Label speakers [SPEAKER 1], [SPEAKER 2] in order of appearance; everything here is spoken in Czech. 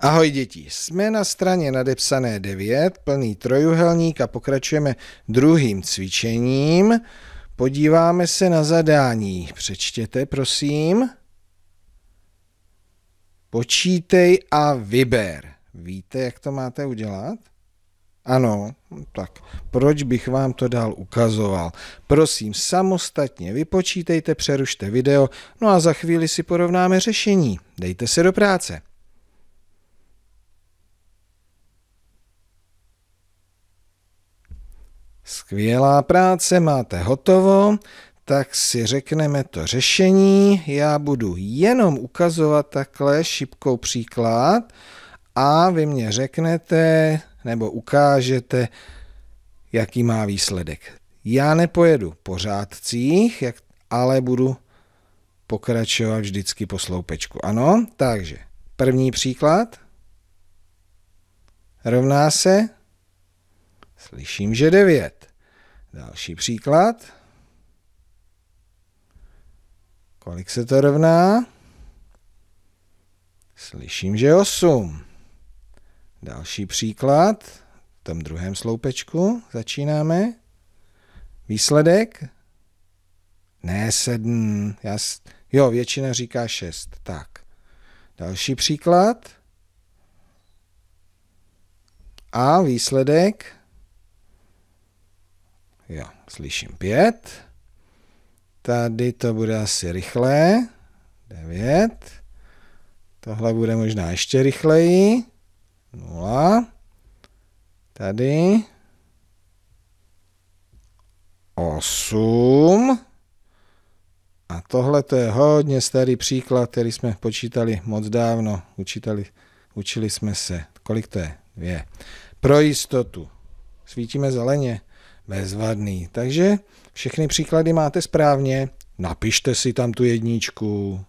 [SPEAKER 1] Ahoj děti, jsme na straně nadepsané 9, plný trojuhelník a pokračujeme druhým cvičením. Podíváme se na zadání. Přečtěte, prosím. Počítej a vyber. Víte, jak to máte udělat? Ano, tak proč bych vám to dál ukazoval? Prosím, samostatně vypočítejte, přerušte video, no a za chvíli si porovnáme řešení. Dejte se do práce. Skvělá práce, máte hotovo, tak si řekneme to řešení. Já budu jenom ukazovat takhle šipkou příklad a vy mě řeknete nebo ukážete, jaký má výsledek. Já nepojedu po řádcích, jak, ale budu pokračovat vždycky po sloupečku. Ano, takže první příklad rovná se Slyším, že 9. Další příklad. Kolik se to rovná? Slyším, že 8. Další příklad. V tom druhém sloupečku začínáme. Výsledek? Ne, 7. Já, jo, většina říká 6. Tak. Další příklad. A výsledek? Jo, slyším pět. Tady to bude asi rychlé. Devět. Tohle bude možná ještě rychleji. Nula. Tady. Osm. A tohle to je hodně starý příklad, který jsme počítali moc dávno. Učitali, učili jsme se. Kolik to je? Dvě. Pro jistotu. Svítíme zeleně. Bezvadný. Takže všechny příklady máte správně. Napište si tam tu jedničku.